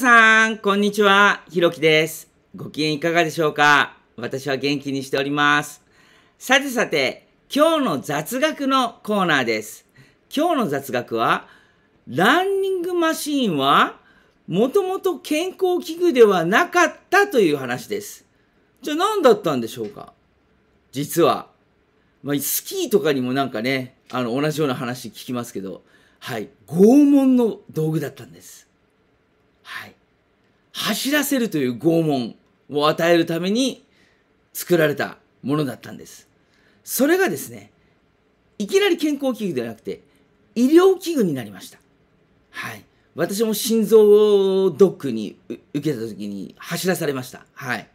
さん、こんにちは。ひろきです。ご機嫌いかがでしょうか私は元気にしております。さてさて、今日の雑学のコーナーです。今日の雑学は、ランニングマシーンは、もともと健康器具ではなかったという話です。じゃあ何だったんでしょうか実は、まあ、スキーとかにもなんかね、あの、同じような話聞きますけど、はい、拷問の道具だったんです。走らせるという拷問を与えるために作られたものだったんです。それがですね、いきなり健康器具ではなくて、医療器具になりました。はい。私も心臓ドックに受けた時に走らされました。はい。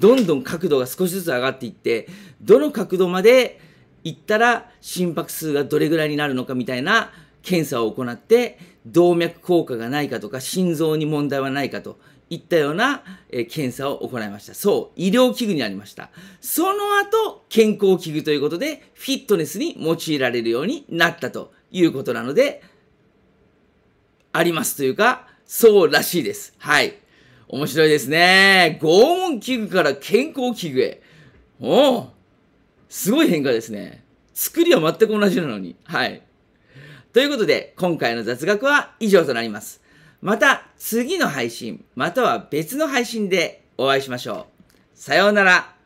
どんどん角度が少しずつ上がっていって、どの角度まで行ったら心拍数がどれぐらいになるのかみたいな検査を行って、動脈硬化がないかとか、心臓に問題はないかといったような、え検査を行いました。そう、医療器具になりました。その後、健康器具ということで、フィットネスに用いられるようになったということなので、ありますというか、そうらしいです。はい。面白いですね。拷問器具から健康器具へ。おおすごい変化ですね。作りは全く同じなのに。はい。ということで、今回の雑学は以上となります。また次の配信、または別の配信でお会いしましょう。さようなら。